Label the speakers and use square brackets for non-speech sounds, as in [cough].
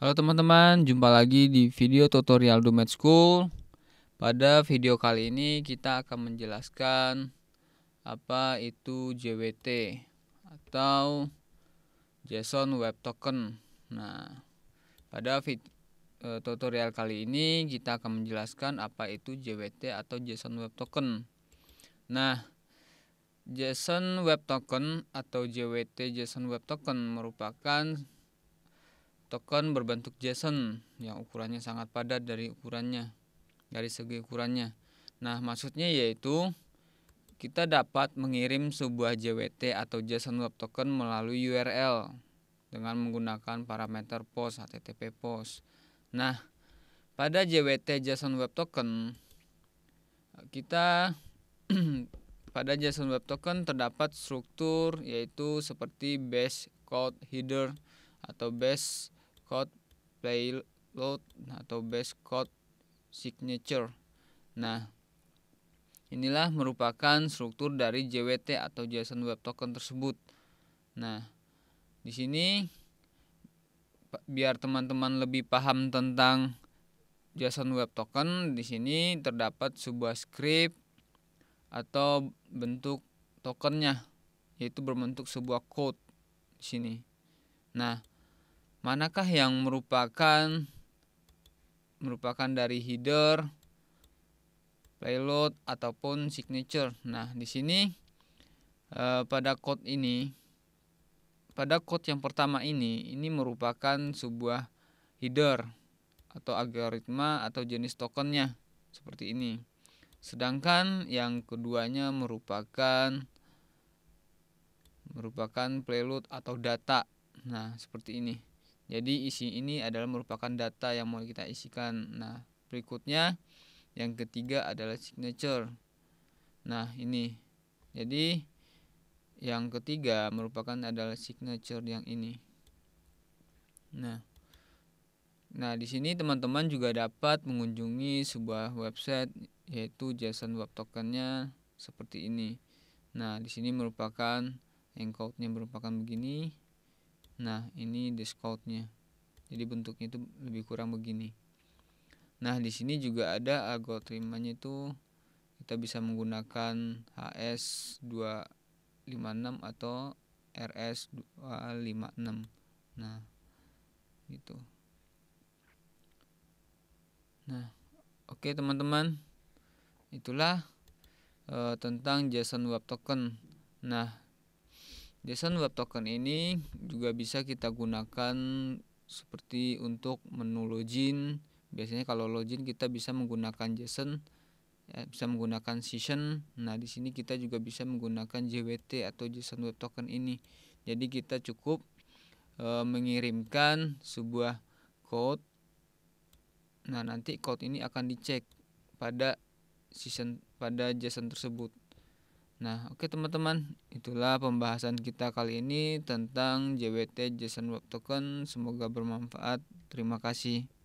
Speaker 1: Halo teman-teman, jumpa lagi di video tutorial Domed School. Pada video kali ini kita akan menjelaskan apa itu JWT atau JSON Web Token. Nah, pada e, tutorial kali ini kita akan menjelaskan apa itu JWT atau JSON Web Token. Nah, JSON Web Token atau JWT JSON Web Token merupakan Token berbentuk JSON yang ukurannya sangat padat dari ukurannya, dari segi ukurannya. Nah, maksudnya yaitu kita dapat mengirim sebuah JWT atau JSON Web Token melalui URL dengan menggunakan parameter POST HTTP POST. Nah, pada JWT JSON Web Token kita [clears throat] pada JSON Web Token terdapat struktur yaitu seperti base code header atau base chord playload atau bass chord signature. Nah, inilah merupakan struktur dari JWT atau JSON Web Token tersebut. Nah, di sini biar teman-teman lebih paham tentang JSON Web Token, di sini terdapat sebuah script atau bentuk tokennya yaitu berbentuk sebuah code di sini. Nah, manakah yang merupakan merupakan dari header payload ataupun signature. Nah, di sini eh, pada code ini pada code yang pertama ini ini merupakan sebuah header atau algoritma atau jenis tokennya seperti ini. Sedangkan yang keduanya merupakan merupakan payload atau data. Nah, seperti ini. Jadi isi ini adalah merupakan data yang mau kita isikan. Nah, berikutnya yang ketiga adalah signature. Nah, ini. Jadi yang ketiga merupakan adalah signature yang ini. Nah, Nah, di sini teman-teman juga dapat mengunjungi sebuah website yaitu JSON web tokennya seperti ini. Nah, di sini merupakan encode-nya merupakan begini nah ini discountnya jadi bentuknya itu lebih kurang begini nah di sini juga ada algoritmanya itu kita bisa menggunakan HS256 atau RS256 nah gitu nah oke okay, teman-teman itulah e, tentang JSON Web Token nah JSON Web Token ini juga bisa kita gunakan seperti untuk menu login. Biasanya kalau login kita bisa menggunakan JSON, ya, bisa menggunakan session. Nah, di sini kita juga bisa menggunakan JWT atau JSON Web Token ini. Jadi kita cukup e, mengirimkan sebuah code. Nah, nanti code ini akan dicek pada season pada JSON tersebut. Nah, oke okay, teman-teman, itulah pembahasan kita kali ini tentang JWT JSON Web Token. Semoga bermanfaat. Terima kasih.